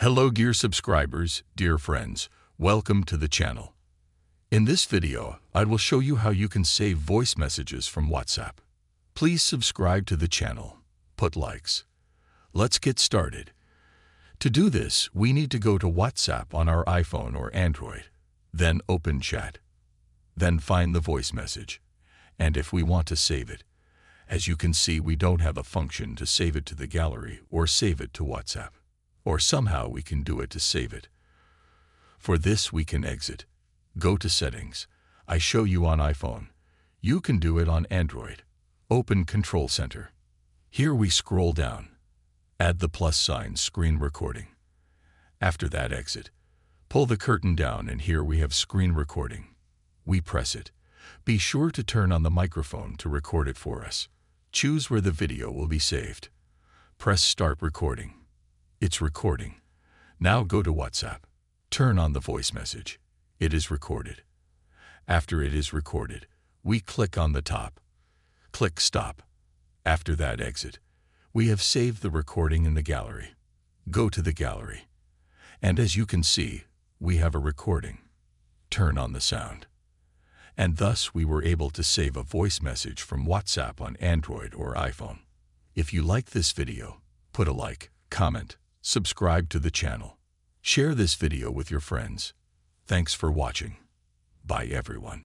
Hello Gear subscribers, dear friends, welcome to the channel. In this video, I will show you how you can save voice messages from WhatsApp. Please subscribe to the channel, put likes. Let's get started. To do this, we need to go to WhatsApp on our iPhone or Android, then open chat, then find the voice message, and if we want to save it. As you can see, we don't have a function to save it to the gallery or save it to WhatsApp or somehow we can do it to save it. For this we can exit. Go to Settings. I show you on iPhone. You can do it on Android. Open Control Center. Here we scroll down. Add the plus sign Screen Recording. After that exit, pull the curtain down and here we have Screen Recording. We press it. Be sure to turn on the microphone to record it for us. Choose where the video will be saved. Press Start Recording. It's recording. Now go to WhatsApp. Turn on the voice message. It is recorded. After it is recorded, we click on the top. Click Stop. After that exit, we have saved the recording in the gallery. Go to the gallery. And as you can see, we have a recording. Turn on the sound. And thus we were able to save a voice message from WhatsApp on Android or iPhone. If you like this video, put a like, comment, subscribe to the channel, share this video with your friends. Thanks for watching. Bye everyone.